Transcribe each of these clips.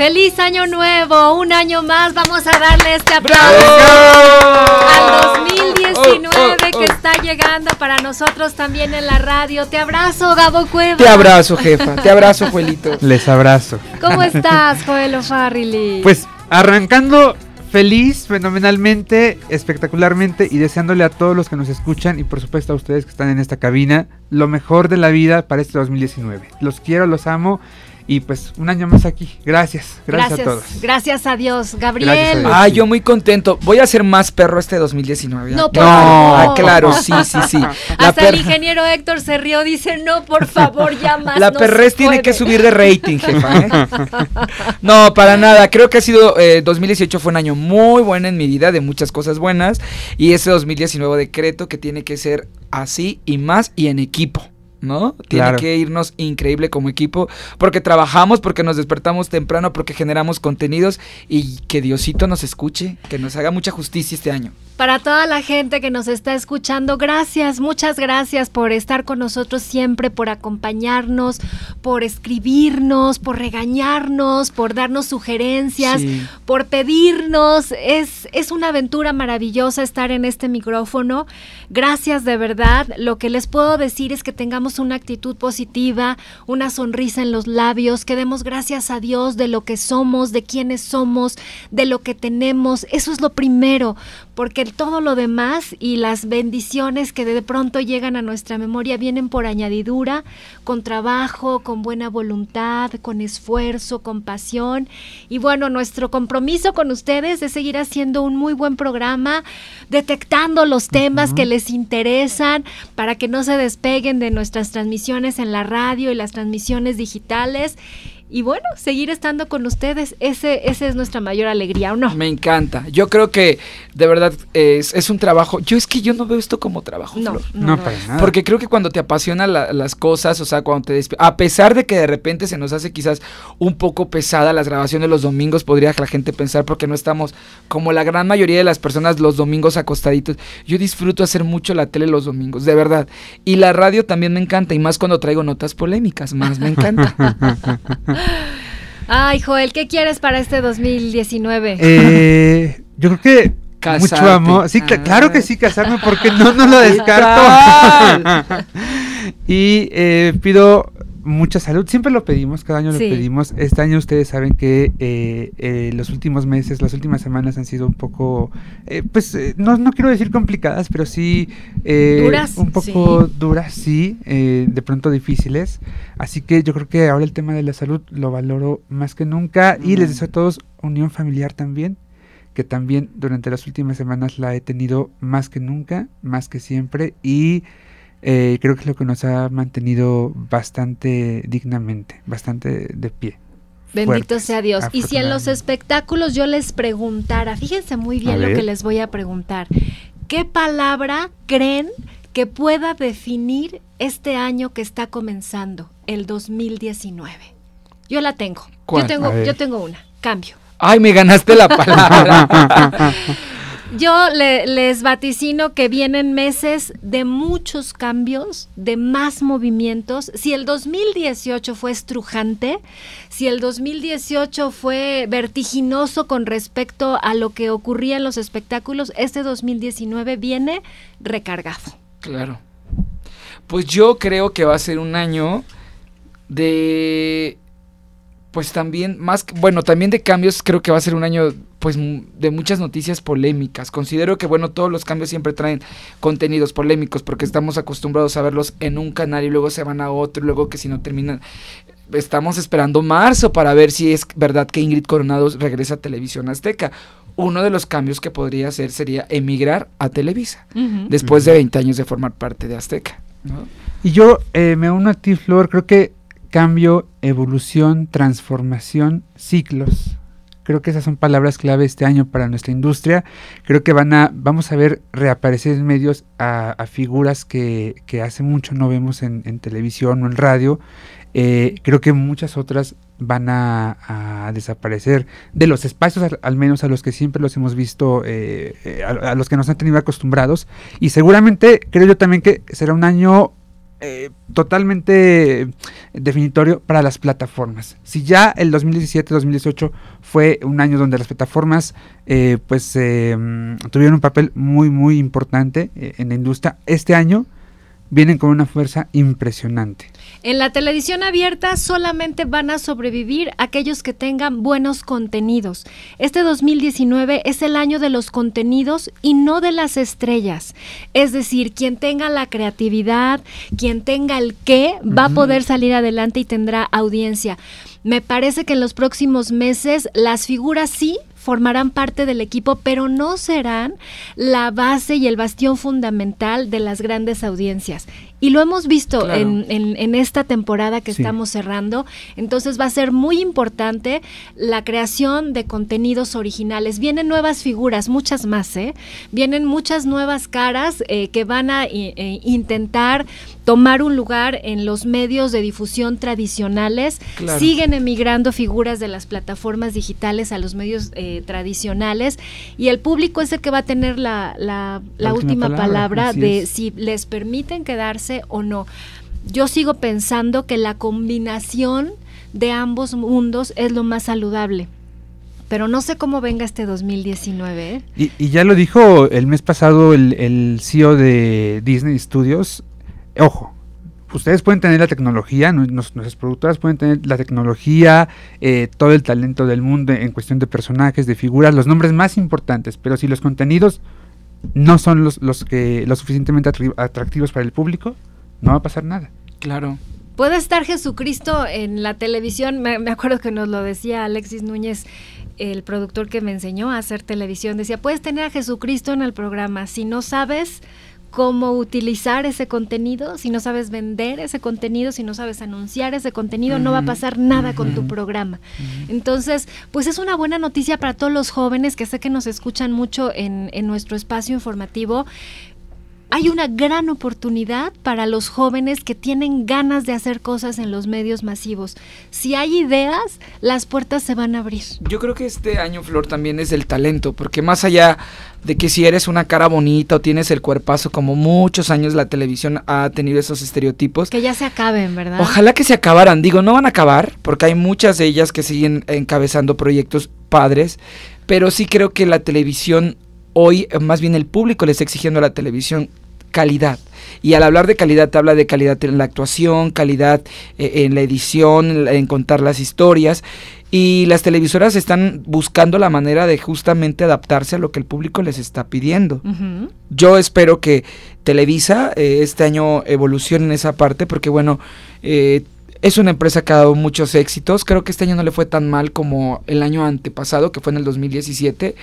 ¡Feliz año nuevo! Un año más. Vamos a darle este aplauso al 2019 que oh. está llegando para nosotros también en la radio. Te abrazo, Gabo Cueva. Te abrazo, jefa. Te abrazo, Juelito. Les abrazo. ¿Cómo estás, Joel O'Farrilly? Pues arrancando feliz, fenomenalmente, espectacularmente y deseándole a todos los que nos escuchan y por supuesto a ustedes que están en esta cabina lo mejor de la vida para este 2019. Los quiero, los amo y pues un año más aquí. Gracias, gracias, a todos. Gracias a Dios, Gabriel. Ah, yo muy contento. Voy a ser más perro este 2019. ¿eh? No, ah, claro, sí, sí, sí. Hasta el ingeniero Héctor se rió, dice, "No, por favor, ya más." La no tiene que subir de rating, jefa, ¿eh? No, para nada. Creo que ha sido 2018 eh, fue un año muy bueno en mi vida de muchas cosas buenas y ese 2019 decreto que tiene que ser así y más y en equipo. ¿no? Tiene que irnos increíble como equipo, porque trabajamos, porque nos despertamos temprano, porque generamos contenidos y que Diosito nos escuche, que nos haga mucha justicia este año. Para toda la gente que nos está escuchando, gracias, muchas gracias por estar con nosotros siempre, por acompañarnos, por escribirnos, por regañarnos, por darnos sugerencias, por pedirnos. Es, es una aventura maravillosa estar en este micrófono. Gracias de verdad. Lo que les puedo decir es que tengamos una actitud positiva, una sonrisa en los labios, que demos gracias a Dios de lo que somos, de quiénes somos, de lo que tenemos. Eso es lo primero porque todo lo demás y las bendiciones que de pronto llegan a nuestra memoria vienen por añadidura, con trabajo, con buena voluntad, con esfuerzo, con pasión. Y bueno, nuestro compromiso con ustedes es seguir haciendo un muy buen programa, detectando los temas que les interesan para que no se despeguen de nuestras transmisiones en la radio y las transmisiones digitales y bueno, seguir estando con ustedes, ese, ese es nuestra mayor alegría, ¿o no? Me encanta. Yo creo que de verdad es, es un trabajo. Yo es que yo no veo esto como trabajo. No, no, no, Porque creo que cuando te apasionan las cosas, o sea, cuando te a pesar de que de repente se nos hace quizás un poco pesada las grabaciones los domingos, podría Que la gente pensar porque no estamos como la gran mayoría de las personas los domingos acostaditos. Yo disfruto hacer mucho la tele los domingos, de verdad. Y la radio también me encanta y más cuando traigo notas polémicas, más me encanta. Ay, Joel, ¿qué quieres para este 2019? Eh, yo creo que mucho amor. Sí, claro que sí, casarme, porque no, no lo descarto. y eh, pido mucha salud. Siempre lo pedimos, cada año lo pedimos. Este año ustedes saben que eh, eh, los últimos meses, las últimas semanas han sido un poco, eh, pues no, no quiero decir complicadas, pero sí duras, un poco duras, sí, de pronto difíciles. Así que yo creo que ahora el tema de la salud lo valoro más que nunca y les deseo a todos unión familiar también que también durante las últimas semanas la he tenido más que nunca, más que siempre y eh, creo que es lo que nos ha mantenido bastante dignamente, bastante de pie. Bendito sea Dios. Y si en los espectáculos yo les preguntara, fíjense muy bien lo que les voy a preguntar, ¿qué palabra creen que pueda definir este año que está comenzando, el 2019? Yo la tengo. Yo tengo, yo tengo una. Cambio. Ay, me ganaste la palabra. Yo les vaticino que vienen meses de muchos cambios, de más movimientos. Si el 2018 fue estrujante, si el 2018 fue vertiginoso con respecto a lo que ocurría en los espectáculos, este 2019 viene recargado. Claro. Pues yo creo que va a ser un año de pues también, más, bueno, también de cambios, creo que va a ser un año, pues, de muchas noticias polémicas. Considero que, bueno, todos los cambios siempre traen contenidos polémicos, porque estamos acostumbrados a verlos en un canal y luego se van a otro, y luego que si no terminan. Estamos esperando marzo para ver si es verdad que Ingrid Coronado regresa a Televisión Azteca. Uno de los cambios que podría hacer sería emigrar a Televisa, después de 20 años de formar parte de Azteca. Y yo eh, me uno a ti, Flor, creo que cambio, evolución, transformación, ciclos. Creo que esas son palabras clave este año para nuestra industria. Creo que van a, vamos a ver reaparecer en medios a, figuras que, hace mucho no vemos en, televisión o en radio. Eh, creo que muchas otras van a, desaparecer de los espacios, al, menos a los que siempre los hemos visto, eh, eh, a los que nos han tenido acostumbrados. Y seguramente creo yo también que será un año eh, totalmente definitorio para las plataformas. Si ya el 2017-2018 fue un año donde las plataformas eh, pues eh, mm, tuvieron un papel muy muy importante en la industria, este año vienen con una fuerza impresionante. En la televisión abierta solamente van a sobrevivir aquellos que tengan buenos contenidos. Este 2019 es el año de los contenidos y no de las estrellas. Es decir, quien tenga la creatividad, quien tenga el qué, va a poder salir adelante y tendrá audiencia. Me parece que en los próximos meses las figuras sí formarán parte del equipo, pero no serán la base y el bastión fundamental de las grandes audiencias. Y lo hemos visto en, esta temporada que estamos cerrando. Entonces va a ser muy importante la creación de contenidos originales. Vienen nuevas figuras, muchas más, ¿eh? Vienen muchas nuevas caras eh, que van a eh, intentar tomar un lugar en los medios de difusión tradicionales. Siguen emigrando figuras de las plataformas digitales a los medios eh, tradicionales y el público es el que va a tener la, última, palabra, de si les permiten quedarse o no. Yo sigo pensando que la combinación de ambos mundos es lo más saludable pero no sé cómo venga este 2019. ¿eh? Y, y, ya lo dijo el mes pasado el, CEO de Disney Studios, ojo. Ustedes pueden tener la tecnología, nuestras productoras pueden tener la tecnología, eh, todo el talento del mundo en cuestión de personajes, de figuras, los nombres más importantes, pero si los contenidos no son los, los que lo suficientemente atractivos para el público, no va a pasar nada. Claro. Puede estar Jesucristo en la televisión, me, me acuerdo que nos lo decía Alexis Núñez el productor que me enseñó a hacer televisión decía, puedes tener a Jesucristo en el programa, si no sabes cómo utilizar ese contenido, si no sabes vender ese contenido, si no sabes anunciar ese contenido, no va a pasar nada con tu programa. Entonces, pues es una buena noticia para todos los jóvenes que sé que nos escuchan mucho en, en nuestro espacio informativo, hay una gran oportunidad para los jóvenes que tienen ganas de hacer cosas en los medios masivos. Si hay ideas, las puertas se van a abrir. Yo creo que este año, Flor, también es del talento, porque más allá de que si eres una cara bonita o tienes el cuerpazo, como muchos años la televisión ha tenido esos estereotipos. Que ya se acaben, ¿verdad? Ojalá que se acabaran. Digo, no van a acabar, porque hay muchas de ellas que siguen encabezando proyectos padres, pero sí creo que la televisión hoy más bien el público le está exigiendo a la televisión calidad. Y al hablar de calidad, te habla de calidad en la actuación, calidad eh, en la edición, en contar las historias. Y las televisoras están buscando la manera de justamente adaptarse a lo que el público les está pidiendo. Yo espero que Televisa eh, este año evolucione en esa parte, porque bueno, eh, es una empresa que ha dado muchos éxitos. Creo que este año no le fue tan mal como el año antepasado, que fue en el 2017.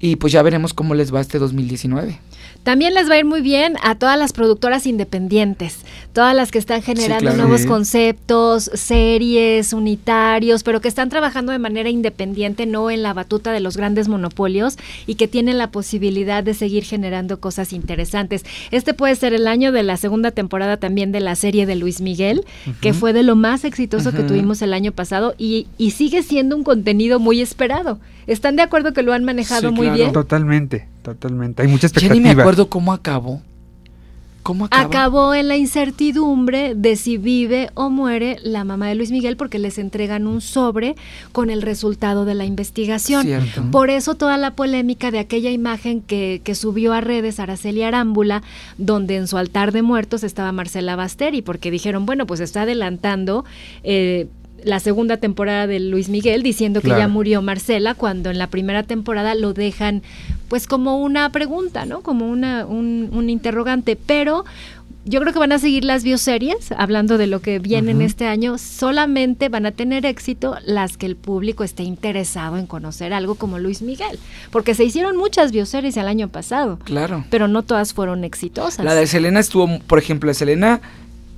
Y pues ya veremos cómo les va este 2019. También les va a ir muy bien a todas las productoras independientes, todas las que están generando nuevos conceptos, series, unitarios, pero que están trabajando de manera independiente, no en la batuta de los grandes monopolios y que tienen la posibilidad de seguir generando cosas interesantes. Este puede ser el año de la segunda temporada también de la serie de Luis Miguel, que fue de lo más exitoso que tuvimos el año pasado y, sigue siendo un contenido muy esperado. ¿Están de acuerdo que lo han manejado muy bien? Totalmente totalmente. Hay muchas expectativa. Yo ni me acuerdo cómo acabó. ¿Cómo Acabó en la incertidumbre de si vive o muere la mamá de Luis Miguel porque les entregan un sobre con el resultado de la investigación. Por eso toda la polémica de aquella imagen que, que, subió a redes Araceli Arámbula, donde en su altar de muertos estaba Marcela Basteri, porque dijeron, bueno, pues está adelantando... Eh, la segunda temporada de Luis Miguel diciendo que ya murió Marcela cuando en la primera temporada lo dejan pues como una pregunta, ¿no? Como una, un, interrogante, pero yo creo que van a seguir las bioseries, hablando de lo que viene en este año, solamente van a tener éxito las que el público esté interesado en conocer algo como Luis Miguel, porque se hicieron muchas bioseries el año pasado. Claro. Pero no todas fueron exitosas. La de Selena estuvo, por ejemplo, Selena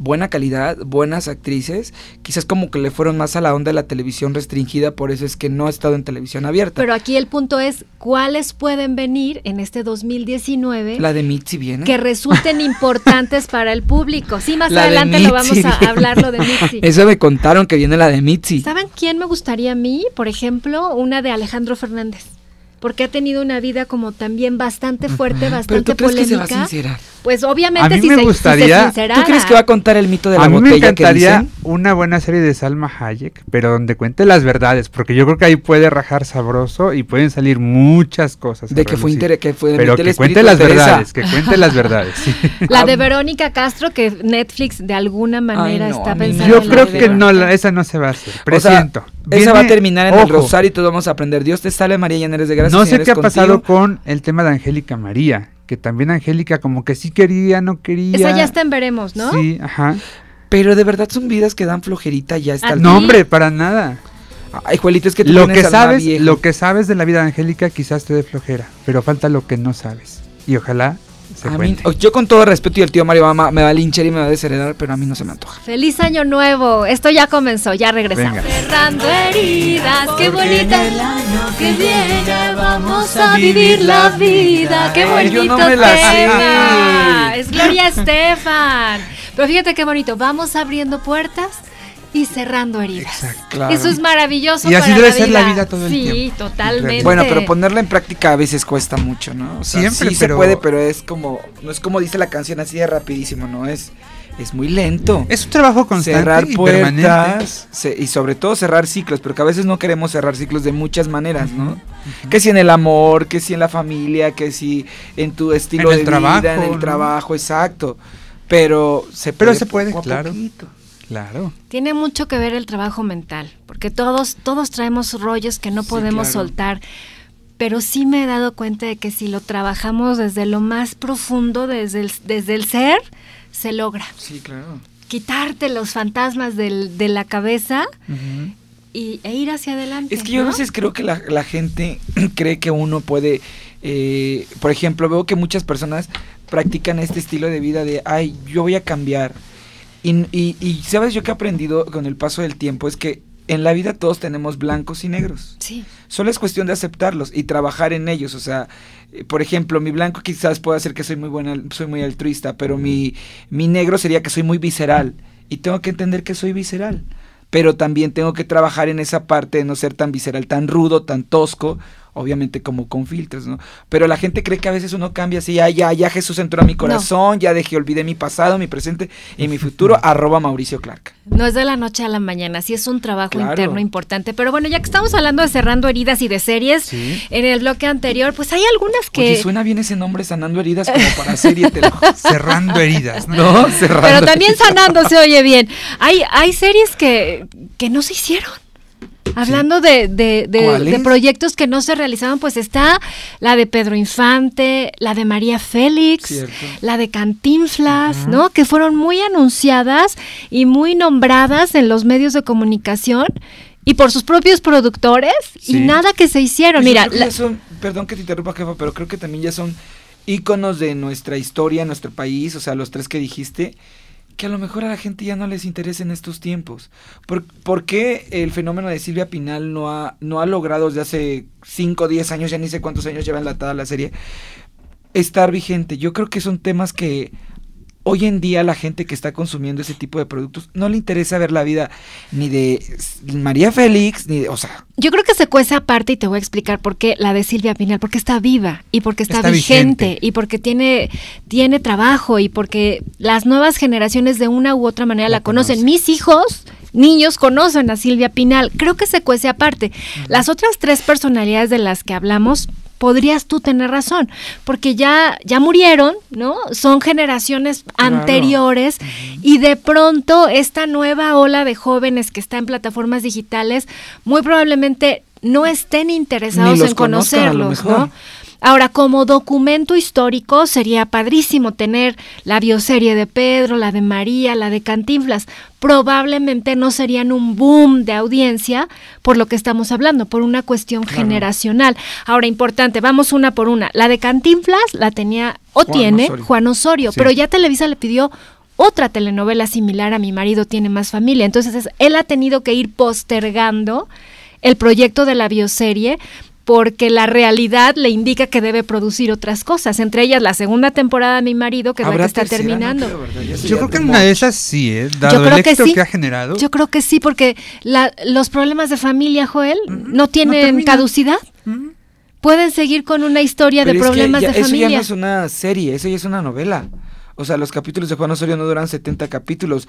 buena calidad, buenas actrices. Quizás como que le fueron más a la onda de la televisión restringida, por eso es que no ha estado en televisión abierta. Pero aquí el punto es, ¿cuáles pueden venir en este 2019? La de Mitzi viene. Que resulten importantes para el público. Sí, más adelante lo vamos a hablar lo de Mitzi. Eso me contaron que viene la de Mitzi. ¿Saben quién me gustaría a mí? Por ejemplo, una de Alejandro Fernández porque ha tenido una vida como también bastante fuerte, bastante ¿Pero tú Que se va a pues obviamente, si me se, gustaría. ¿Tú crees que va a contar el mito de la a mí Me encantaría una buena serie de Salma Hayek, pero donde cuente las verdades, porque yo creo que ahí puede rajar sabroso y pueden salir muchas cosas. De que fue, inter que Pero que cuente las verdades, que cuente las verdades. La de Verónica Castro, que Netflix de alguna manera está pensando. Yo creo que no, esa no se va a hacer. Presiento. esa va a terminar en el rosario y todos vamos a aprender. Dios te salve María, llena eres de gracia. No sé qué ha pasado con el tema de Angélica María que también Angélica como que sí quería, no quería. Esa ya está en veremos, ¿no? Sí, ajá. Pero de verdad son vidas que dan flojerita ya está. No, hombre, para nada. Ay, Juelito, es que tú lo que sabes, lo que sabes de la vida de Angélica quizás te dé flojera, pero falta lo que no sabes. Y ojalá yo con todo respeto y el tío Mario me va a linchar y me va a desheredar, pero a mí no se me antoja. ¡Feliz año nuevo! Esto ya comenzó, ya regresamos. Cerrando heridas, qué bonita el año que viene, vamos a vivir la vida, qué bonito tema. Es Gloria Estefan. Pero fíjate qué bonito, vamos abriendo puertas y cerrando heridas. Eso es maravilloso. Y así debe ser la vida todo el tiempo. Sí, totalmente. Bueno, pero ponerla en práctica a veces cuesta mucho, ¿no? Siempre sí pero... se puede, pero es como, no es como dice la canción así de rapidísimo, ¿no? Es es muy lento. Es un trabajo constante cerrar y puertas, permanente. y sobre todo cerrar ciclos, porque a veces no queremos cerrar ciclos de muchas maneras, ¿no? Que si en el amor, que si en la familia, que si en tu estilo de vida, trabajo, en el trabajo, exacto. Pero se pero puede, se puede, claro. Claro. Tiene mucho que ver el trabajo mental, porque todos, todos traemos rollos que no podemos soltar. Pero sí me he dado cuenta de que si lo trabajamos desde lo más profundo, desde el, desde el ser, se logra. Sí, claro. Quitarte los fantasmas de la cabeza y, e ir hacia adelante. Es que yo a veces creo que la, gente cree que uno puede, eh, por ejemplo, veo que muchas personas practican este estilo de vida de, ay, yo voy a cambiar, y, y, sabes, yo que he aprendido con el paso del tiempo es que en la vida todos tenemos blancos y negros. Sí. Solo es cuestión de aceptarlos y trabajar en ellos. O sea, eh, por ejemplo, mi blanco quizás pueda ser que soy muy buena, soy muy altruista, pero mi, mi negro sería que soy muy visceral. Y tengo que entender que soy visceral pero también tengo que trabajar en esa parte de no ser tan visceral, tan rudo, tan tosco, obviamente como con filtros, ¿no? Pero la gente cree que a veces uno cambia así, ya, ya, ya Jesús entró a mi corazón, ya dejé, olvidé mi pasado, mi presente y mi futuro, arroba Mauricio Clark. No es de la noche a la mañana, sí es un trabajo interno importante, pero bueno, ya que estamos hablando de cerrando heridas y de series, en el bloque anterior, pues hay algunas que... Oye, suena bien ese nombre, sanando heridas, como para serie, Cerrando heridas, ¿no? pero también sanando se oye bien. Hay, hay series que, que no se hicieron. Hablando de, de, proyectos que no se realizaban pues está la de Pedro Infante, la de María Félix, la de Cantinflas, ¿no? Que fueron muy anunciadas y muy nombradas en los medios de comunicación y por sus propios productores y nada que se hicieron. Mira, son, perdón que te interrumpa, jefa, pero creo que también ya son íconos de nuestra historia, nuestro país, o sea, los tres que dijiste que a lo mejor a la gente ya no les interesa en estos tiempos. ¿Por, qué el fenómeno de Silvia Pinal no ha, no ha logrado desde hace 5 o 10 años, ya ni sé cuántos años lleva enlatada la serie, estar vigente? Yo creo que son temas que Hoy en día la gente que está consumiendo ese tipo de productos no le interesa ver la vida ni de María Félix, ni de, o sea... Yo creo que se cuece aparte y te voy a explicar por qué la de Silvia Pinal, porque está viva y porque está, vigente, y porque tiene, tiene trabajo y porque las nuevas generaciones de una u otra manera la, conocen. Mis hijos niños conocen a Silvia Pinal. Creo que se cuece aparte. Las otras tres personalidades de las que hablamos podrías tú tener razón, porque ya, ya murieron, ¿no? Son generaciones anteriores y de pronto esta nueva ola de jóvenes que está en plataformas digitales muy probablemente no estén interesados en conocerlos, ¿no? Ahora, como documento histórico, sería padrísimo tener la bioserie de Pedro, la de María, la de Cantinflas. Probablemente no serían un boom de audiencia por lo que estamos hablando, por una cuestión generacional. Ahora, importante, vamos una por una. La de Cantinflas la tenía o tiene Juan Osorio, pero ya Televisa le pidió otra telenovela similar a Mi marido tiene más familia. Entonces, él ha tenido que ir postergando el proyecto de la bioserie porque la realidad le indica que debe producir otras cosas, entre ellas la segunda temporada de mi marido que, es la que está terminando. yo, creo que una de esas sí, ¿eh? dado el éxito que, ha generado. Yo creo que sí, porque los problemas de familia, Joel, no tienen caducidad. Pueden seguir con una historia de problemas de familia. Eso ya no es una serie, eso ya es una novela. O sea, los capítulos de Juan Osorio no duran 70 capítulos.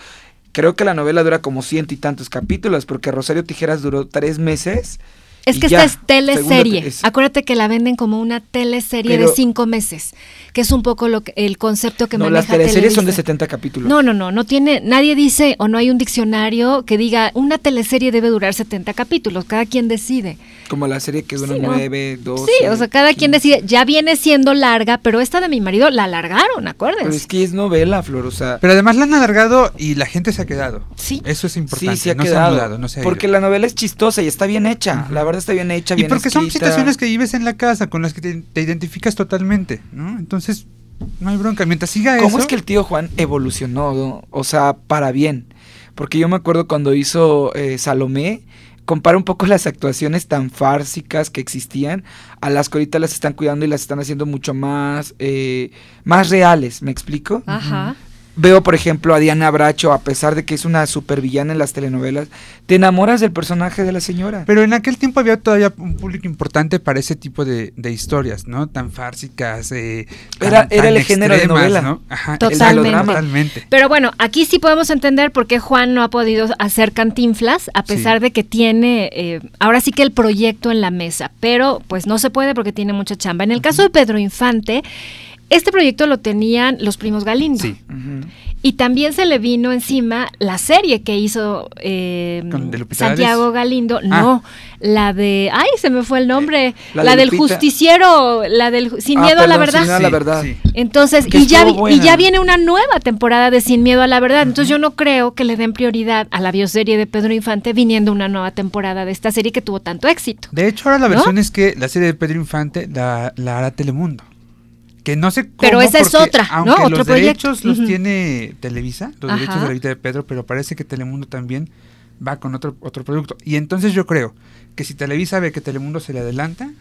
Creo que la novela dura como ciento y tantos capítulos, porque Rosario Tijeras duró tres meses es que esta es teleserie. Acuérdate que la venden como una teleserie de cinco meses que es un poco lo el concepto que no, las teleseries son de 70 capítulos. No, no, no, no tiene, nadie dice o no hay un diccionario que diga una teleserie debe durar 70 capítulos, cada quien decide. Como la serie que dura 9, Sí, o sea, cada quien decide, ya viene siendo larga, pero esta de mi marido la alargaron, acuérdense. Pero es que es novela, Flor, Pero además la han alargado y la gente se ha quedado. Sí. Eso es importante. Sí, se ha quedado. porque la novela es chistosa y está bien hecha, la verdad está bien hecha, bien Y porque son situaciones que vives en la casa con las que te, te identificas totalmente, ¿no? Entonces entonces, no hay bronca. Mientras siga eso. ¿Cómo es que el tío Juan evolucionó? O sea, para bien. Porque yo me acuerdo cuando hizo eh, Salomé, compara un poco las actuaciones tan fársicas que existían a las que ahorita las están cuidando y las están haciendo mucho más, eh, más reales, ¿me explico? Ajá. Veo, por ejemplo, a Diana Bracho, a pesar de que es una supervillana en las telenovelas, te enamoras del personaje de la señora. Pero en aquel tiempo había todavía un público importante para ese tipo de, historias, ¿no? Tan fársicas. Eh, era, el género de novela. totalmente. Pero bueno, aquí sí podemos entender por qué Juan no ha podido hacer cantinflas, a pesar de que tiene eh, ahora sí que el proyecto en la mesa. Pero pues no se puede porque tiene mucha chamba. En el caso de Pedro Infante. Este proyecto lo tenían los primos Galindo. Y también se le vino encima la serie que hizo eh, Santiago Galindo. Ah. No, la de. Ay, se me fue el nombre. Eh, la, del justiciero. La del. Sin ah, miedo a la verdad. la verdad. Entonces, y ya, y ya viene una nueva temporada de Sin miedo a la verdad. Entonces, yo no creo que le den prioridad a la bioserie de Pedro Infante viniendo una nueva temporada de esta serie que tuvo tanto éxito. De hecho, ahora la versión es que la serie de Pedro Infante la hará Telemundo que no sé cómo, Pero esa es otra, aunque ¿no? los derechos los tiene Televisa, los derechos de la vida de Pedro, pero parece que Telemundo también va con otro, otro producto. Y entonces yo creo que si Televisa ve que Telemundo se le adelanta,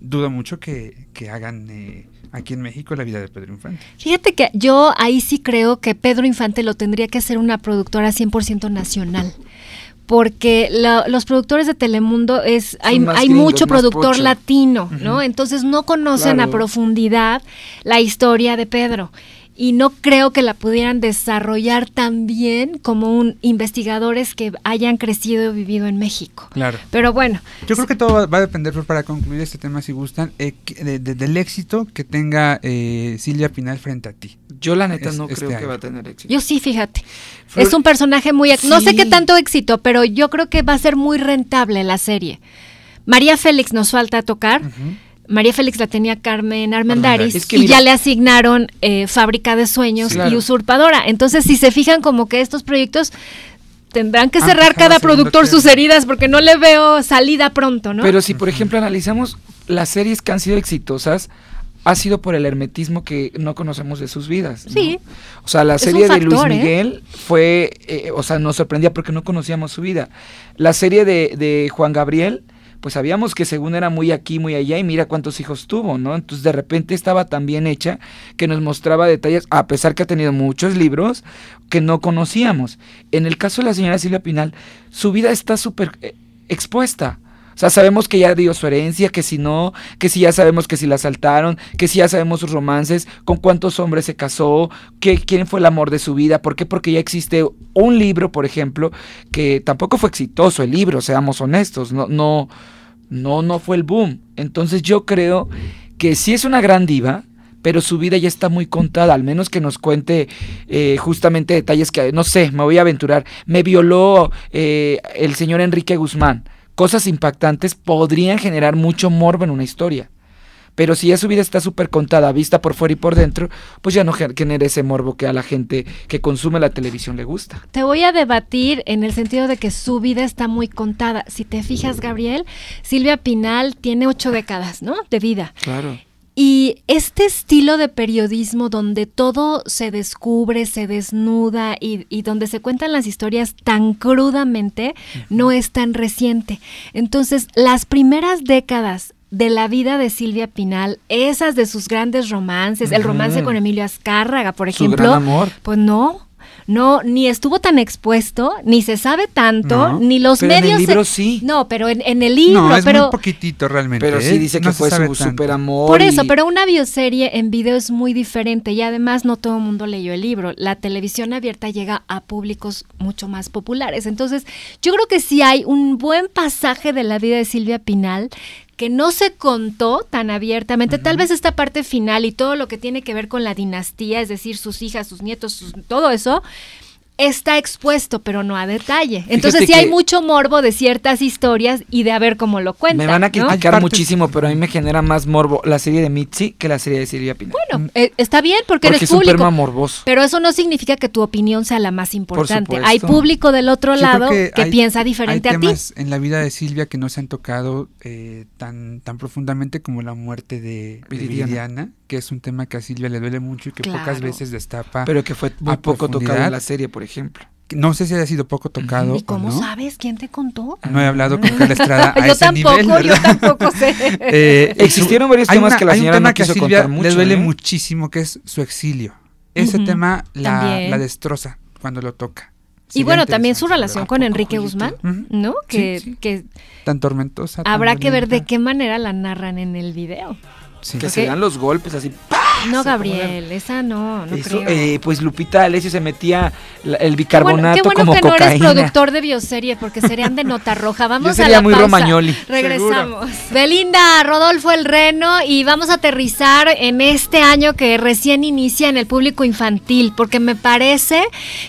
dudo mucho que, hagan eh, aquí en México la vida de Pedro Infante. Fíjate que yo ahí sí creo que Pedro Infante lo tendría que hacer una productora 100% nacional porque los productores de Telemundo es hay, hay mucho productor latino, ¿no? Entonces no conocen a profundidad la historia de Pedro y no creo que la pudieran desarrollar tan bien como un investigadores que hayan crecido y vivido en México. Claro. Pero bueno. Yo creo que todo va, a depender, para concluir este tema, si gustan, eh, del éxito que tenga eh, Silvia Pinal frente a ti. Yo la neta no este creo que va a tener éxito. Yo sí, fíjate. es un personaje muy... No sé qué tanto éxito, pero yo creo que va a ser muy rentable la serie. María Félix nos falta tocar. María Félix la tenía Carmen Armendaris y ya le asignaron eh, Fábrica de Sueños y Usurpadora. Entonces, si se fijan como que estos proyectos tendrán que ah, cerrar cada productor sus heridas porque no le veo salida pronto, ¿no? Pero si, por ejemplo, analizamos las series que han sido exitosas, ha sido por el hermetismo que no conocemos de sus vidas. Sí. O sea, la serie de Luis ¿eh? Miguel fue, eh, o sea, nos sorprendía porque no conocíamos su vida. La serie de Juan Gabriel pues sabíamos que según era muy aquí, muy allá, y mira cuántos hijos tuvo, ¿no? Entonces de repente estaba tan bien hecha que nos mostraba detalles, a pesar que ha tenido muchos libros, que no conocíamos. En el caso de la señora Silvia Pinal, su vida está súper eh, expuesta sea, sabemos que ya dio su herencia, que si no, que si ya sabemos que si la asaltaron, que si ya sabemos sus romances, con cuántos hombres se casó, quién fue el amor de su vida. ¿Por qué? Porque ya existe un libro, por ejemplo, que tampoco fue exitoso el libro, seamos honestos, no, no, no, no fue el boom. Entonces yo creo que si es una gran diva, pero su vida ya está muy contada, al menos que nos cuente eh, justamente detalles que, no sé, me voy a aventurar, me violó eh, el señor Enrique Guzmán cosas impactantes podrían generar mucho morbo en una historia. Pero si ya su vida está súper contada, vista por fuera y por dentro, pues ya no genera ese morbo que a la gente que consume la televisión le gusta. Te voy a debatir en el sentido de que su vida está muy contada. Si te fijas, Gabriel, Silvia Pinal tiene ocho décadas, ¿no? De vida. Claro. Y este estilo de periodismo donde todo se descubre, se desnuda y, donde se cuentan las historias tan crudamente, no es tan reciente. Entonces, las primeras décadas de la vida de Silvia Pinal, esas de sus grandes romances, el romance con Emilio Azcárraga, por ejemplo, amor? pues no, no ni estuvo tan expuesto, ni se sabe tanto, ni los medios. En el libro sí. No, pero en, el libro. No, es muy poquitito realmente. Pero sí ¿eh? dice que fue su amor. Por eso, pero una bioserie en video es muy diferente y además no todo el mundo leyó el libro. La televisión abierta llega a públicos mucho más populares. Entonces, yo creo que sí hay un buen pasaje de la vida de Silvia Pinal que no se contó tan abiertamente. Tal vez esta parte final y todo lo que tiene que ver con la dinastía, es decir, sus hijas, sus nietos, todo eso, está expuesto, pero no a detalle. Entonces sí hay mucho morbo de ciertas historias y de a ver cómo lo cuentan. Me van a criticar muchísimo, pero a mí me genera más morbo la serie de Mitzi que la serie de Silvia Pinal. Bueno, eh, está bien porque, porque eres es público. Un morboso. Pero eso no significa que tu opinión sea la más importante. Hay público del otro lado que, piensa diferente piensa diferente hay temas a En la vida de Silvia que no se han tocado eh, tan, tan profundamente como la muerte de Liliana, que es un tema que a Silvia le duele mucho y que pocas veces destapa. Pero que fue muy poco tocado en la serie, por ejemplo ejemplo. No sé si haya sido poco tocado. ¿Y cómo sabes quién te contó? No he hablado con Carla Estrada. A yo ese tampoco, nivel, yo tampoco sé. eh, eh existieron varios temas que la señora no quiso contar Le duele ¿eh? muchísimo, que es su exilio. Ese tema la, destroza cuando lo toca. y bueno, también su relación con Enrique Guzmán, ¿no? que, sí. tan tormentosa. Habrá que ver de qué manera la narran en el video. Que se dan los golpes así. No, Gabriel, esa no, no eh, pues Lupita Alessio se metía el bicarbonato bueno, como que no eres productor de bioserie porque serían de nota roja. Vamos a la muy pausa. Regresamos. Belinda, Rodolfo el Reno y vamos a aterrizar en este año que recién inicia en el público infantil porque me parece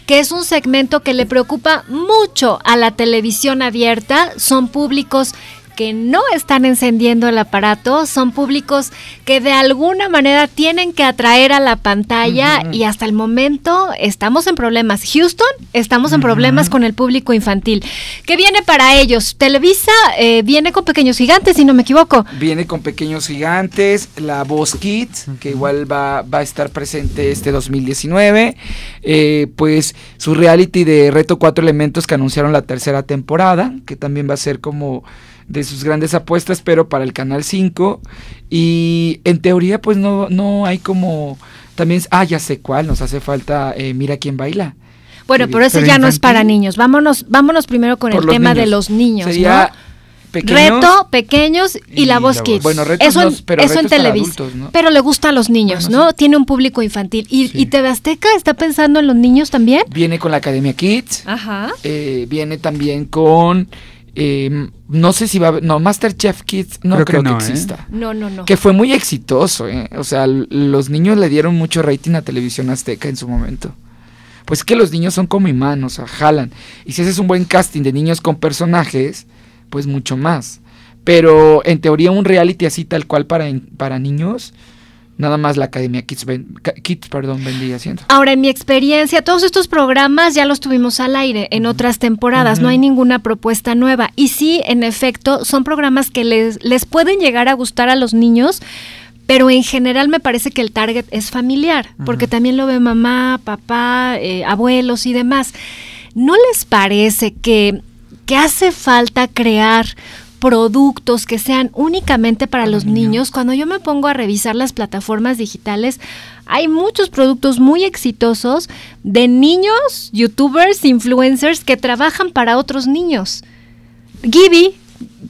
que es un segmento que le preocupa mucho a la televisión abierta. Son públicos que no están encendiendo el aparato son públicos que de alguna manera tienen que atraer a la pantalla y hasta el momento estamos en problemas. Houston, estamos en problemas con el público infantil. ¿Qué viene para ellos? Televisa eh, viene con Pequeños Gigantes, si no me equivoco. Viene con Pequeños Gigantes, la Voz Kids, que igual va, va, a estar presente este 2019. Eh, pues su reality de Reto Cuatro Elementos que anunciaron la tercera temporada, que también va a ser como de sus grandes apuestas, pero para el Canal 5. Y en teoría, pues no, no hay como. También, ah, ya sé cuál, nos hace falta eh, Mira quién baila. Bueno, eh, pero ese ya no es para niños. Vámonos, vámonos primero con el tema de los niños. ¿no? reto, pequeños y, la voz kids. Bueno, reto eso, eso en televisión. Pero le gusta a los niños, ¿no? Tiene un público infantil. ¿Y, Azteca está pensando en los niños también? Viene con la Academia Kids. Ajá. Eh, viene también con Em, no sé si va a haber, no, Masterchef Kids no creo, que, ¿eh? exista. No, no, no. Que fue muy exitoso, ¿eh? O sea, los niños le dieron mucho rating a Televisión Azteca en su momento. Pues es que los niños son como imán, o sea, jalan. Y si haces un buen casting de niños con personajes, pues mucho más. Pero en teoría un reality así tal cual para, para niños, Nada más la Academia Kids, perdón, vendía haciendo. Ahora, en mi experiencia, todos estos programas ya los tuvimos al aire en otras temporadas, no hay ninguna propuesta nueva. Y sí, en efecto, son programas que les, les pueden llegar a gustar a los niños, pero en general me parece que el target es familiar, porque también lo ve mamá, papá, eh, abuelos y demás. ¿No les parece que, que hace falta crear productos que sean únicamente para los niños. Cuando yo me pongo a revisar las plataformas digitales, hay muchos productos muy exitosos de niños, youtubers, influencers que trabajan para otros niños. Gibby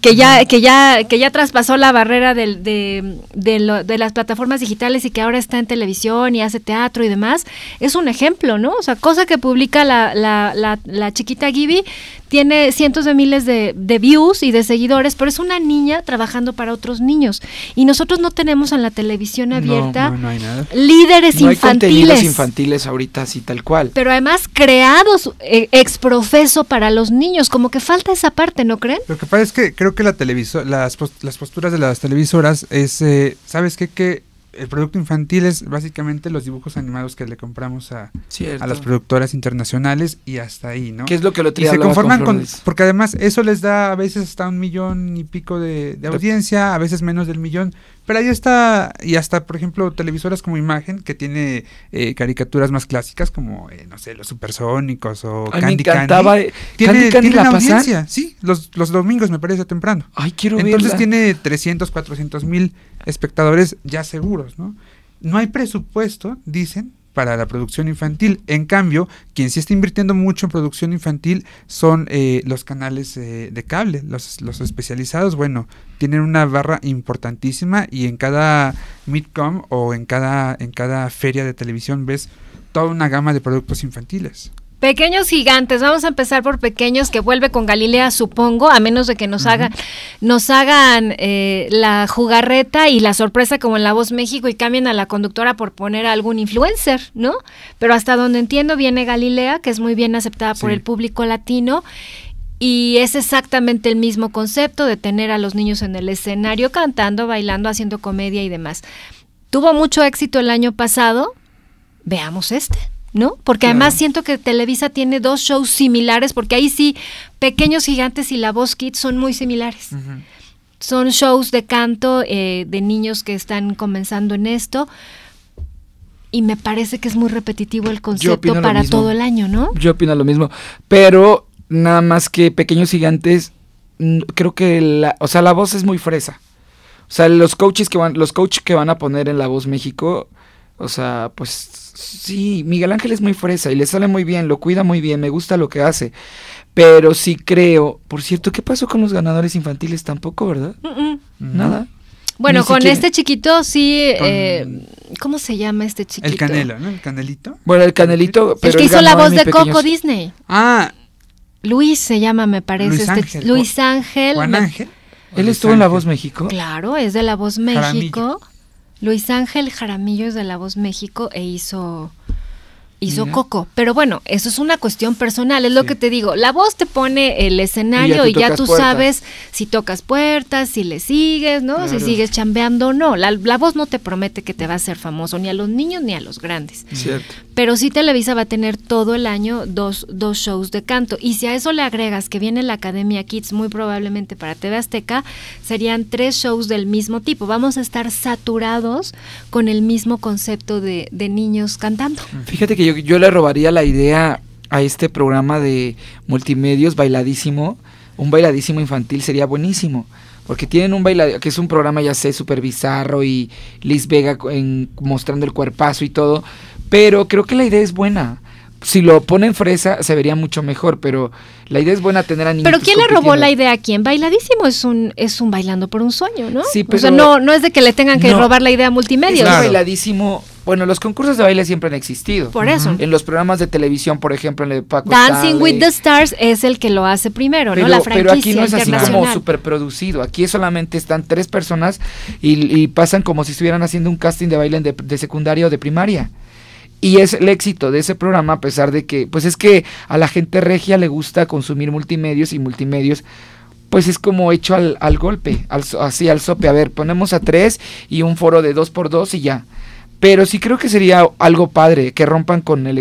que ya que ya que ya traspasó la barrera de, de, las plataformas digitales y que ahora está en televisión y hace teatro y demás es un ejemplo no o sea cosa que publica la, la, la, chiquita Gibby tiene cientos de miles de, views y de seguidores pero es una niña trabajando para otros niños y nosotros no tenemos en la televisión abierta hay líderes infantiles infantiles ahorita así tal cual pero además creados eh, ex profeso para los niños como que falta esa parte no creen lo que pasa que creo que la televisor, las, las posturas de las televisoras es, eh, ¿sabes qué? Que el producto infantil es básicamente los dibujos animados que le compramos a, las productoras internacionales y hasta ahí, ¿no? ¿Qué es lo que lo Y se conforman con, Porque además eso les da a veces hasta un millón y pico de, audiencia, a veces menos del millón. Pero ahí está, y hasta, por ejemplo, televisoras como Imagen, que tiene eh, caricaturas más clásicas como, eh, no sé, los supersónicos o Candy Candy. Eh, Candy, Candy la audiencia, sí, los, los domingos me parece temprano. Ay, quiero Entonces tiene 300, 400 mil espectadores ya seguros, ¿no? No hay presupuesto, dicen, para la producción infantil. En cambio, quien se está invirtiendo mucho en producción infantil son eh, los canales eh, de cable, los, los, especializados. Bueno, tienen una barra importantísima y en cada midcom o en cada, en cada feria de televisión ves toda una gama de productos infantiles. Pequeños gigantes, vamos a empezar por pequeños que vuelve con Galilea, supongo, a menos de que nos hagan, nos hagan eh, la jugarreta y la sorpresa como en La Voz México y cambien a la conductora por poner a algún influencer, ¿no? Pero hasta donde entiendo viene Galilea, que es muy bien aceptada por el público latino. Y es exactamente el mismo concepto de tener a los niños en el escenario cantando, bailando, haciendo comedia y demás. Tuvo mucho éxito el año pasado. Veamos este. ¿no? Porque además siento que Televisa tiene dos shows similares, porque ahí sí, Pequeños Gigantes y La Voz Kids son muy similares. Son shows de canto eh, de niños que están comenzando en esto. Y me parece que es muy repetitivo el concepto para todo el año, ¿no? Yo opino lo mismo. Pero nada más que Pequeños Gigantes, creo que la, o sea, la voz es muy fresa. O sea, los coaches que van, los coaches que van a poner en La Voz México, o sea, pues sí, Miguel Ángel es muy fresa y le sale muy bien, lo cuida muy bien, me gusta lo que hace. Pero sí creo, por cierto, ¿qué pasó con los ganadores infantiles tampoco, verdad? Nada. Bueno, con este chiquito sí. Eh, ¿Cómo se llama este chiquito? El canelo, ¿no? El canelito. Bueno, el canelito. Pero el que hizo la voz de Coco Disney. Ah. Luis se llama, me parece. Luis este Ángel. Luis Ángel. Juan Ángel. Él estuvo en La Voz México. Claro, es de La Voz México. Luis Ángel Jaramillo de La Voz México e hizo hizo Coco. Pero bueno, eso es una cuestión personal, es lo que te digo. La voz te pone el escenario y ya tú, sabes si tocas puertas, si le sigues, ¿no? Si sigues chambeando o no. La, voz no te promete que te va a hacer famoso, ni a los niños ni a los grandes. Mm. Cierto. Pero sí Televisa va a tener todo el año dos, shows de canto. Y si a eso le agregas que viene la Academia Kids, muy probablemente para TV Azteca, serían tres shows del mismo tipo. Vamos a estar saturados con el mismo concepto de, de niños cantando. Fíjate que yo yo, le robaría la idea a este programa de multimedios bailadísimo. Un bailadísimo infantil sería buenísimo. Porque tienen un bailadísimo, que es un programa, ya sé, súper bizarro y Liz Vega en, mostrando el cuerpazo y todo. Pero creo que la idea es buena si lo ponen fresa se vería mucho mejor, pero la idea es buena tener a niños. Pero quién le robó la idea a quién? Bailadísimo es un es un bailando por un sueño, ¿no? Sí, pero no no es de que le tengan que robar la idea a Multimedios. Es bailadísimo bueno, los concursos de baile siempre han existido. Por eso. En los programas de televisión, por ejemplo, en el Paco Dancing with the Stars es el que lo hace primero, ¿no? La franquicia Pero aquí no es así como superproducido. Aquí solamente están tres personas y, pasan como si estuvieran haciendo un casting de baile de, secundaria o de primaria. Y es el éxito de ese programa, a pesar de que, pues es que a la gente regia le gusta consumir multimedios y multimedios pues es como hecho al, golpe, así al sope. A ver, ponemos a tres y un foro de dos por dos y ya. Pero sí creo que sería algo padre que rompan con el,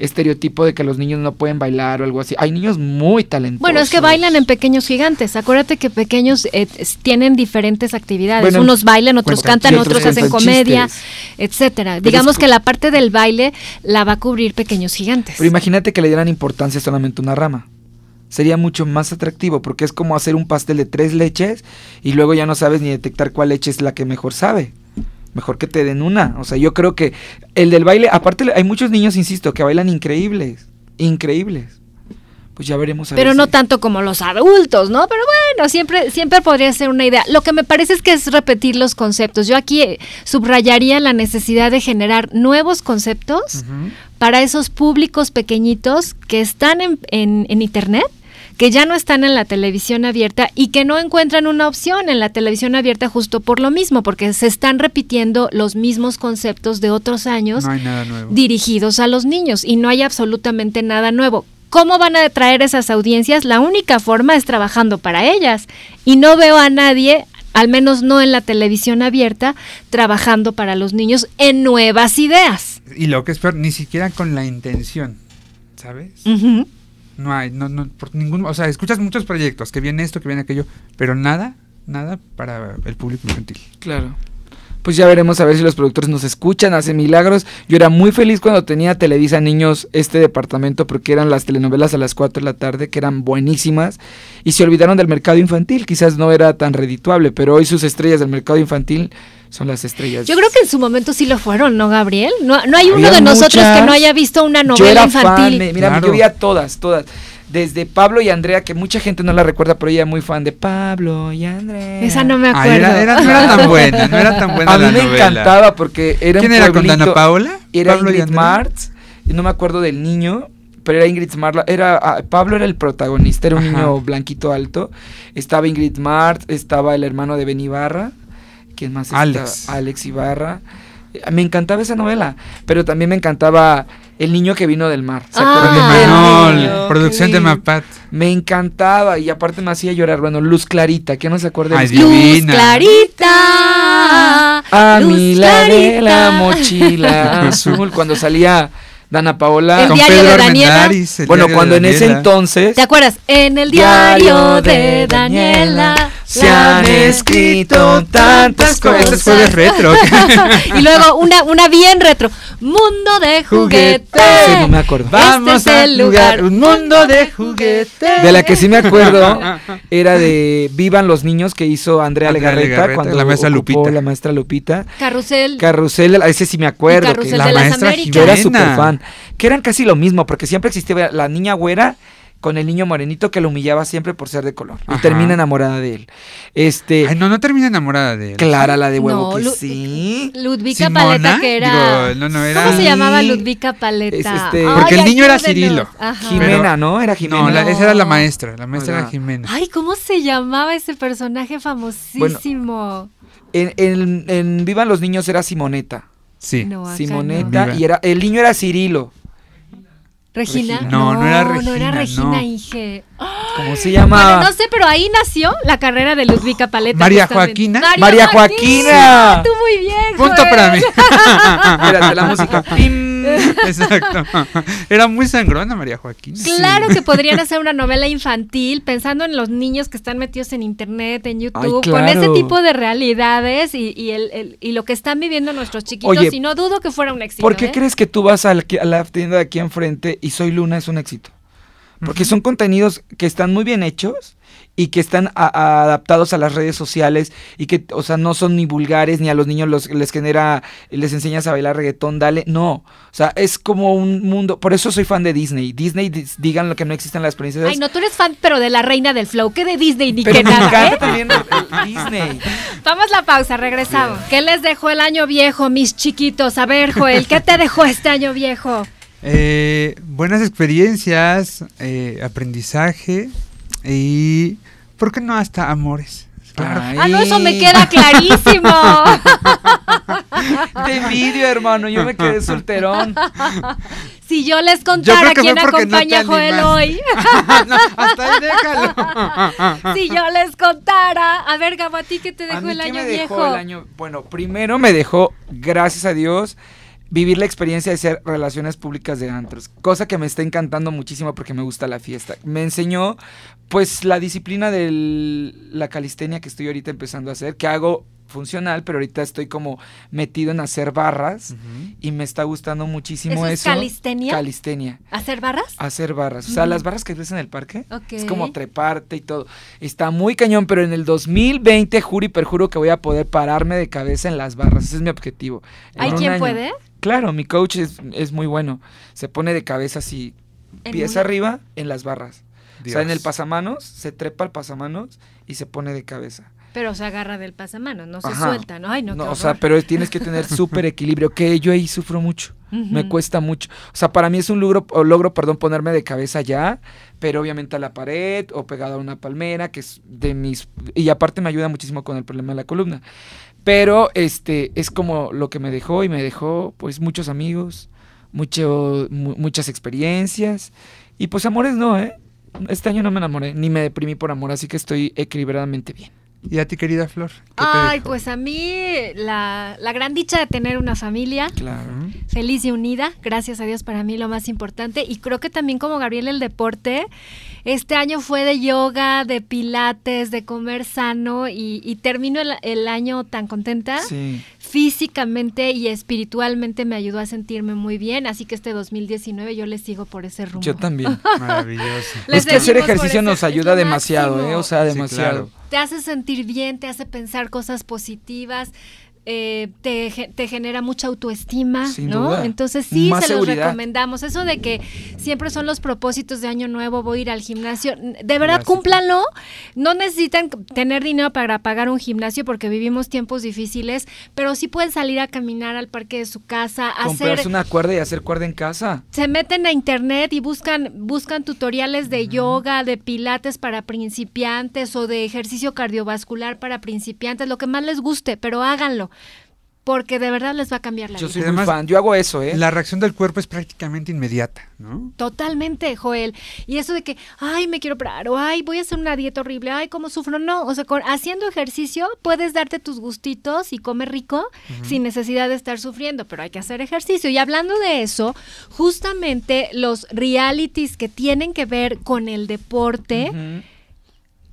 estereotipo de que los niños no pueden bailar o algo así. Hay niños muy talentosos. Bueno, es que bailan en pequeños gigantes. Acuérdate que pequeños eh, tienen diferentes actividades. Unos bailan, otros cantan, otros, hacen comedia, etc. etcétera. Digamos que la parte del baile la va a cubrir pequeños gigantes. Pero imagínate que le dieran importancia solamente una rama sería mucho más atractivo porque es como hacer un pastel de tres leches y luego ya no sabes ni detectar cuál leche es la que mejor sabe mejor que te den una. O sea, yo creo que el del baile, aparte hay muchos niños, insisto, que bailan increíbles, increíbles. Pues ya veremos. Pero no tanto como los adultos, ¿no? Pero bueno, siempre, siempre podría ser una idea. Lo que me parece es que es repetir los conceptos. Yo aquí eh, subrayaría la necesidad de generar nuevos conceptos para esos públicos pequeñitos que están en, en, en Internet que ya no están en la televisión abierta y que no encuentran una opción en la televisión abierta justo por lo mismo, porque se están repitiendo los mismos conceptos de otros años dirigidos a los niños y no hay absolutamente nada nuevo. ¿Cómo van a atraer esas audiencias? La única forma es trabajando para ellas. Y no veo a nadie, al menos no en la televisión abierta, trabajando para los niños en nuevas ideas. Y lo que es peor, ni siquiera con la intención, ¿sabes? No hay, no, por ningún, o sea, escuchas muchos proyectos, que viene esto, que viene aquello, pero nada, nada para el público infantil. Claro pues ya veremos a ver si los productores nos escuchan, hacen milagros. Yo era muy feliz cuando tenía Televisa Niños este departamento porque eran las telenovelas a las 4 de la tarde que eran buenísimas y se olvidaron del mercado infantil, quizás no era tan redituable, pero hoy sus estrellas del mercado infantil son las estrellas. Yo creo que en su momento sí lo fueron, ¿no, Gabriel? No, hay uno de nosotros que no haya visto una novela infantil. Eh, mira, yo vi a todas, todas. Desde Pablo y Andrea, que mucha gente no la recuerda, pero ella es muy fan de Pablo y Andrea. Esa no me ah, acuerdo. no era tan buena, no era tan buena. A mí me encantaba porque era ¿Quién era con Dana Paola? Era Ingrid y no me acuerdo del niño, pero era Ingrid Marla, era ah, Pablo era el protagonista, era un niño blanquito alto, estaba Ingrid Martz, estaba el hermano de Ben Ibarra ¿Quién más Alex. Ibarra. Eh, me encantaba esa novela, pero también me encantaba El niño que vino del mar. ¿Se de ah, Manol, producción de Mapat. Me encantaba y aparte me hacía llorar. Bueno, Luz Clarita, ¿quién no se acuerda de Luz Clarita? A mi la de la mochila azul cuando salía Dana Paola. El diario Pedro de Daniela. bueno, cuando en ese entonces. ¿Te acuerdas? En el diario, de, Daniela se han escrito tantas cosas. fue retro. y luego una, una bien retro. Mundo de juguetes. Sí, me acuerdo. Este Vamos lugar. Un mundo de juguetes. De la que sí me acuerdo era de Vivan los niños que hizo Andrea, Legarreta, cuando la maestra Lupita. La maestra Lupita. Carrusel. Carrusel, ese sí me acuerdo. que la maestra Yo era súper fan. Que eran casi lo mismo porque siempre existía la niña güera con el niño morenito que lo humillaba siempre por ser de color. Y termina enamorada de él. Este, no, no termina enamorada de él. Clara, la de huevo que sí. Ludvica Paleta, que era... no, no, era... ¿Cómo se llamaba Ludvica Paleta? Este porque el niño era Cirilo. Jimena, ¿no? Era Jimena. No, esa era la maestra. La maestra era Jimena. Ay, ¿cómo se llamaba ese personaje famosísimo? en, en, Vivan los Niños era Simoneta. Sí. Simoneta y era el niño era Cirilo. Regina. No, no, era Regina. No era Regina Inge. ¿Cómo se llamaba? no sé, pero ahí nació la carrera de Ludvika Paleta. María Joaquina. María, Joaquina. Joaquina. Tú muy bien. Punto para mí. Espérate, la música. Exacto. Era muy sangrona María Joaquín. Claro que podrían hacer una novela infantil pensando en los niños que están metidos en internet, en YouTube, con ese tipo de realidades y, lo que están viviendo nuestros chiquitos. y no dudo que fuera un éxito. ¿Por qué ¿eh? crees que tú vas a la, tienda de aquí enfrente y Soy Luna es un éxito? Porque son contenidos que están muy bien hechos y que están adaptados a las redes sociales y que, o sea, no son ni vulgares ni a los niños los, les genera, les enseñas a bailar reggaetón, dale, no, o sea, es como un mundo, por eso soy fan de Disney, Disney digan lo que no existen las experiencias Ay, no, tú eres fan, pero de la reina del flow, que de Disney ni que nada. ¿eh? Disney. Vamos la pausa, regresamos. ¿Qué les dejó el año viejo, mis chiquitos? A ver, Joel, ¿qué te dejó este año viejo? Eh, buenas experiencias, eh, aprendizaje, y ¿por qué no hasta amores? Ah, no, eso me queda clarísimo. De envidio, hermano. Yo me quedé solterón. Si yo les contara quién acompaña a Joel hoy. hasta déjalo. si yo les contara. A ver, Gabo, ¿a ti que te dejó el año me viejo? el año? Bueno, primero me dejó, gracias a Dios, vivir la experiencia de ser relaciones públicas de antros, cosa que me está encantando muchísimo porque me gusta la fiesta. Me enseñó pues la disciplina de la calistenia que estoy ahorita empezando a hacer, que hago funcional, pero ahorita estoy como metido en hacer barras y me está gustando muchísimo eso. Es calistenia? Calistenia. ¿Hacer barras? Hacer barras. O sea, las barras que ves en el parque. Es como treparte y todo. Está muy cañón, pero en el 2020 juro y perjuro que voy a poder pararme de cabeza en las barras. Ese es mi objetivo. ¿Hay quien año. puede? Claro, mi coach es, muy bueno. Se pone de cabeza así, pies arriba en las barras. O sea, en el pasamanos, se trepa al pasamanos y se pone de cabeza. Pero se agarra del pasamanos, no se suelta, ¿no? Ay, no, no o sea, pero tienes que tener súper equilibrio, que yo ahí sufro mucho, me cuesta mucho. O sea, para mí es un logro, logro, perdón, ponerme de cabeza ya, pero obviamente a la pared o pegado a una palmera, que es de mis... Y aparte me ayuda muchísimo con el problema de la columna. Pero este es como lo que me dejó y me dejó pues muchos amigos, muchas experiencias y pues amores no, ¿eh? Este año no me enamoré ni me deprimí por amor, así que estoy equilibradamente bien. ¿Y a ti, querida Flor? Ay, pues a mí la, la, gran dicha de tener una familia claro. feliz y unida, gracias a Dios para mí lo más importante. Y creo que también como Gabriel el deporte, este año fue de yoga, de pilates, de comer sano y, termino el, año tan contenta. Sí. Físicamente y espiritualmente me ayudó a sentirme muy bien, así que este 2019 yo le sigo por ese rumbo. Yo también. Maravilloso. es que hacer ejercicio nos ayuda demasiado, ¿eh? O sea, demasiado. Te hace sentir bien, te hace pensar cosas positivas. Eh, te, genera mucha autoestima, ¿no? Entonces sí se los recomendamos. Eso de que siempre son los propósitos de año nuevo, voy a ir al gimnasio. De verdad, cúmplalo. No necesitan tener dinero para pagar un gimnasio porque vivimos tiempos difíciles, pero sí pueden salir a caminar al parque de su casa, Comprarse una cuerda y hacer cuerda en casa. Se meten a internet y buscan, buscan tutoriales de yoga, de pilates para principiantes o de ejercicio cardiovascular para principiantes, lo que más les guste, pero háganlo porque de verdad les va a cambiar la vida. Yo hago eso, ¿eh? La reacción del cuerpo es prácticamente inmediata, ¿no? Totalmente, Joel. Y eso de que, ay, me quiero parar, o ay, voy a hacer una dieta horrible, ay, cómo sufro. No, o sea, haciendo ejercicio puedes darte tus gustitos y comer rico sin necesidad de estar sufriendo, pero hay que hacer ejercicio. Y hablando de eso, justamente los realities que tienen que ver con el deporte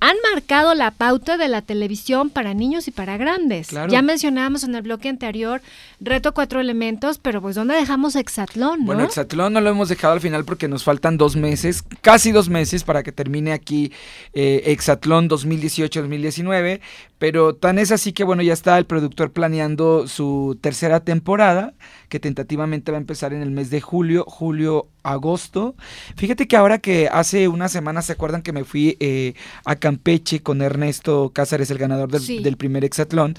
han marcado la pauta de la televisión para niños y para grandes. Ya mencionábamos en el bloque anterior Reto Cuatro Elementos, pero pues ¿dónde dejamos Hexatlón? Bueno, Hexatlón no lo hemos dejado al final porque nos faltan dos meses, casi dos meses para que termine aquí eh, 2018-2019, pero tan es así que bueno, ya está el productor planeando su tercera temporada, que tentativamente va a empezar en el mes de julio, julio, agosto. Fíjate que ahora que hace unas semanas, ¿se acuerdan que me fui eh, a Campeche con Ernesto Cázares, el ganador del, primer exatlón?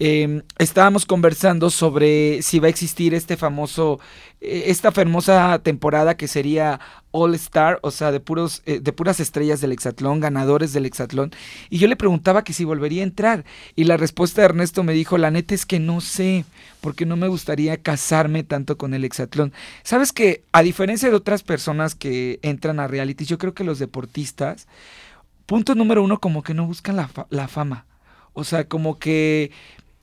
Em, estábamos conversando sobre si va a existir este famoso eh, esta hermosa temporada que sería All Star, o sea, de, puros, eh, de puras estrellas del hexatlón, ganadores del hexatlón. Y yo le preguntaba que si volvería a entrar. Y la respuesta de Ernesto me dijo, la neta es que no sé, porque no me gustaría casarme tanto con el hexatlón. Sabes que, a diferencia de otras personas que entran a reality, yo creo que los deportistas, punto número uno, como que no buscan la, la fama. O sea, como que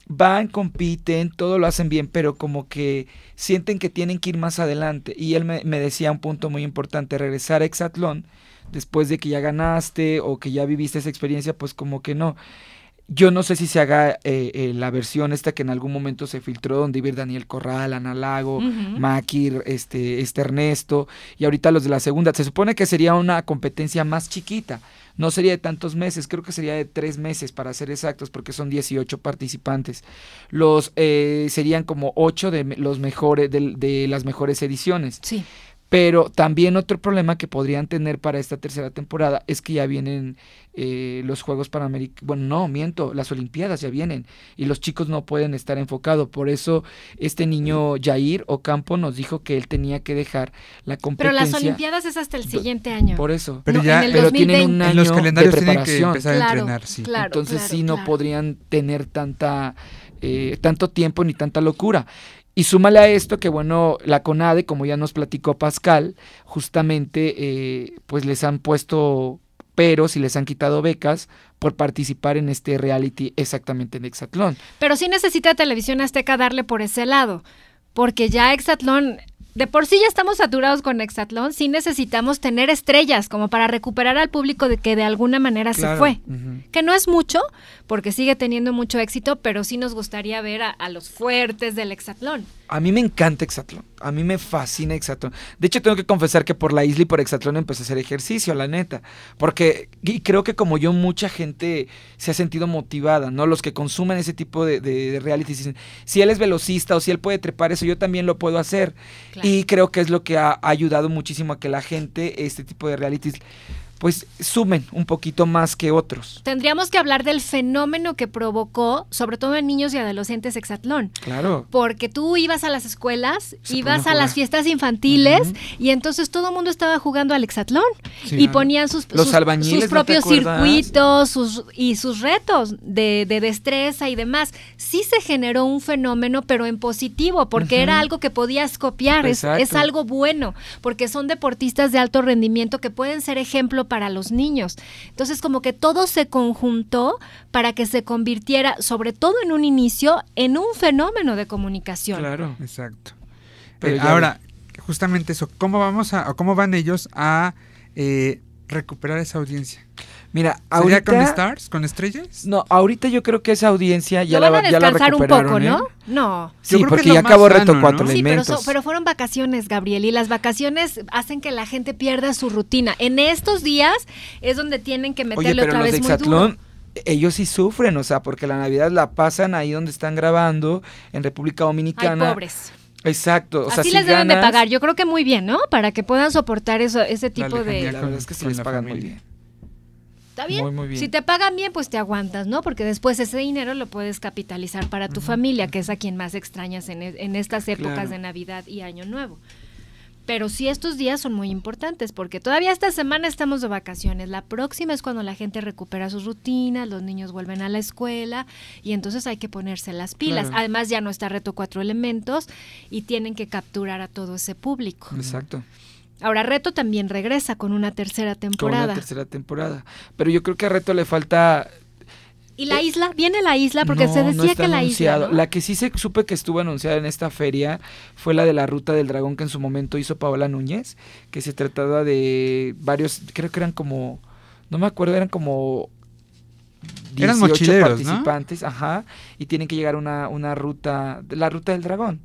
van, compiten, todo lo hacen bien, pero como que sienten que tienen que ir más adelante. Y él me, decía un punto muy importante, regresar a Exatlón después de que ya ganaste o que ya viviste esa experiencia, pues como que no. Yo no sé si se haga eh, eh, la versión esta que en algún momento se filtró, donde iba Daniel Corral, Ana Lago, este, este, Ernesto, y ahorita los de la segunda. Se supone que sería una competencia más chiquita, no sería de tantos meses, creo que sería de tres meses para ser exactos, porque son 18 participantes. Los eh, serían como ocho de los mejores, de las mejores ediciones. Sí. Pero también otro problema que podrían tener para esta tercera temporada es que ya vienen eh, los Juegos Panamericanos, bueno, no, miento, las Olimpiadas ya vienen y los chicos no pueden estar enfocados. Por eso este niño Jair Ocampo nos dijo que él tenía que dejar la competencia. Pero las Olimpiadas es hasta el siguiente año. Por eso. Pero ya en tienen un año los calendarios de empezar a entrenar, sí. Entonces sí no podrían tener tanta... Eh, tanto tiempo ni tanta locura. Y súmale a esto que, bueno, la CONADE, como ya nos platicó Pascal, justamente eh, pues les han puesto peros y les han quitado becas por participar en este reality exactamente en Hexatlón. Pero sí necesita Televisión Azteca darle por ese lado, porque ya Hexatlón de por sí ya estamos saturados con Hexatlón, sí necesitamos tener estrellas como para recuperar al público de que de alguna manera se fue. Que no es mucho, porque sigue teniendo mucho éxito, pero sí nos gustaría ver a, los fuertes del Hexatlón. A mí me encanta Hexatlón, a mí me fascina Hexatlón. De hecho, tengo que confesar que por la isla y por Hexatlón empecé a hacer ejercicio, la neta. Porque creo que como yo, mucha gente se ha sentido motivada, ¿no? Los que consumen ese tipo de, reality dicen, si él es velocista o si él puede trepar eso, yo también lo puedo hacer. Claro. Y creo que es lo que ha ayudado muchísimo a que la gente, este tipo de realities, pues sumen un poquito más que otros. Tendríamos que hablar del fenómeno que provocó, sobre todo en niños y adolescentes, Exatlón. Claro. Porque tú ibas a las escuelas, ibas a, las fiestas infantiles y entonces todo el mundo estaba jugando al Exatlón y ponían sus, propios circuitos sus, y sus retos de, destreza y demás. Sí se generó un fenómeno, pero en positivo, porque era algo que podías copiar, es algo bueno, porque son deportistas de alto rendimiento que pueden ser ejemplo para los niños. Entonces como que todo se conjuntó para que se convirtiera, sobre todo en un inicio, en un fenómeno de comunicación. Claro, exacto. Pero eh, ahora, justamente eso, ¿cómo vamos a, cómo van ellos a eh, recuperar esa audiencia? Mira, ahorita, con stars, con estrellas? No, ahorita yo creo que esa audiencia ya la van a descansar un poco, ¿eh? ¿no? No. Sí, porque ya acabó Reto 4 Sí, pero, fueron vacaciones, Gabriel, y las vacaciones hacen que la gente pierda su rutina. En estos días es donde tienen que meterle otra vez muy duro ellos sí sufren, o sea, porque la Navidad la pasan ahí donde están grabando, en República Dominicana. Ay, pobres. Exacto. O Así les deben de pagar, yo creo que muy bien, ¿no? Para que puedan soportar eso, ese tipo de... La verdad es que sí les pagan muy bien. Está bien. Si te pagan bien, pues te aguantas, ¿no? Porque después ese dinero lo puedes capitalizar para tu familia, que es a quien más extrañas en, estas épocas de Navidad y Año Nuevo. Pero sí estos días son muy importantes porque todavía esta semana estamos de vacaciones. La próxima es cuando la gente recupera sus rutinas, los niños vuelven a la escuela y entonces hay que ponerse las pilas. Además ya no está reto cuatro elementos y tienen que capturar a todo ese público. Exacto. Ahora Reto también regresa con una tercera temporada. Con una tercera temporada. Pero yo creo que a Reto le falta ¿Y la eh, isla? ¿Viene la isla? Porque se decía que la isla. La que sí se supe que estuvo anunciada en esta feria fue la de la ruta del dragón que en su momento hizo Paola Núñez, que se trataba de varios, creo que eran como, no me acuerdo, eran como 18 eran participantes, ajá, y tienen que llegar una, una ruta, la ruta del dragón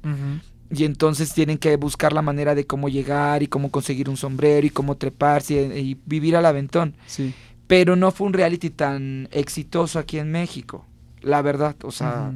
y entonces tienen que buscar la manera de cómo llegar y cómo conseguir un sombrero y cómo treparse y, vivir al aventón. Sí. Pero no fue un reality tan exitoso aquí en México, la verdad. O sea,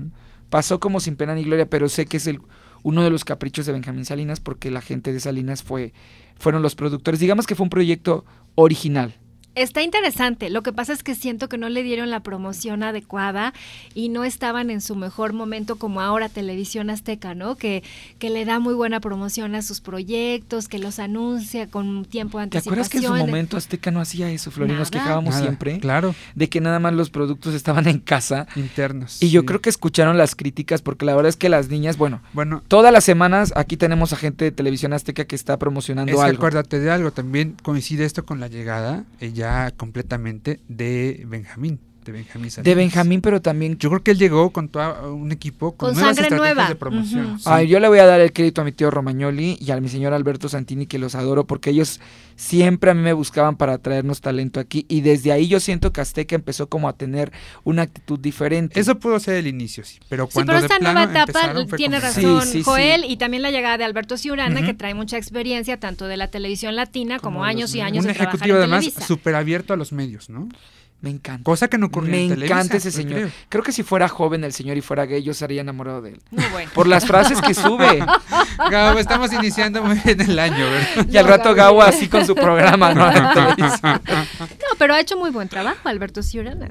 pasó como sin pena ni gloria, pero sé que es el, uno de los caprichos de Benjamín Salinas porque la gente de Salinas fue, fueron los productores. Digamos que fue un proyecto original. Está interesante. Lo que pasa es que siento que no le dieron la promoción adecuada y no estaban en su mejor momento como ahora Televisión Azteca, ¿no? Que, que le da muy buena promoción a sus proyectos, que los anuncia con tiempo de anticipación. ¿Te acuerdas que en su momento Azteca no hacía eso, Florín? Nos quejábamos siempre. Claro. De que nada más los productos estaban en casa. Internos. Y yo creo que escucharon las críticas porque la verdad es que las niñas, bueno, bueno todas las semanas aquí tenemos a gente de Televisión Azteca que está promocionando es algo. acuérdate de algo. También coincide esto con la llegada. Ella eh, completamente de Benjamín de Benjamín pero también... Yo creo que él llegó con todo un equipo con, nuevas sangre nueva. promoción. yo le voy a dar el crédito a mi tío Romagnoli y a mi señor Alberto Santini, que los adoro, porque ellos siempre a mí me buscaban para traernos talento aquí. Y desde ahí yo siento que Azteca empezó como a tener una actitud diferente. Eso pudo ser el inicio, sí. Pero cuando esta nueva etapa tiene razón Joel y también la llegada de Alberto Ciurana, que trae mucha experiencia tanto de la televisión latina como, años y años de ejecutivo además súper abierto a los medios, ¿no? Me encanta. Cosa que no ocurrió Me encanta ese señor. Creo. que si fuera joven el señor y fuera gay, yo estaría enamorado de él. Muy bueno. Por las frases que sube. estamos iniciando muy bien el año, Y al rato Gabo así con su programa, ¿no? no, pero ha hecho muy buen trabajo Alberto Ciurana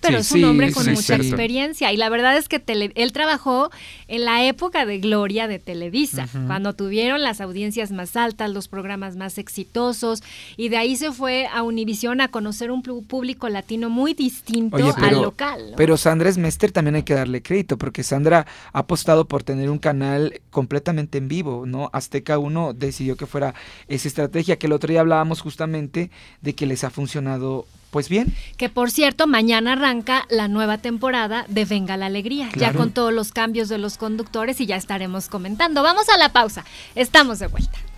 pero es un hombre con mucha experiencia. Y la verdad es que él trabajó en la época de gloria de Televisa, cuando tuvieron las audiencias más altas, los programas más exitosos, y de ahí se fue a Univisión a conocer un público latino muy distinto al local. Pero Sandra Esmester también hay que darle crédito, porque Sandra ha apostado por tener un canal completamente en vivo, ¿no? Azteca 1 decidió que fuera esa estrategia, que el otro día hablábamos justamente de que les ha funcionado pues bien. Que por cierto, mañana arranca la nueva temporada de Venga la Alegría, ya con todos los cambios de los conductores y ya estaremos comentando. Vamos a la pausa, estamos de vuelta.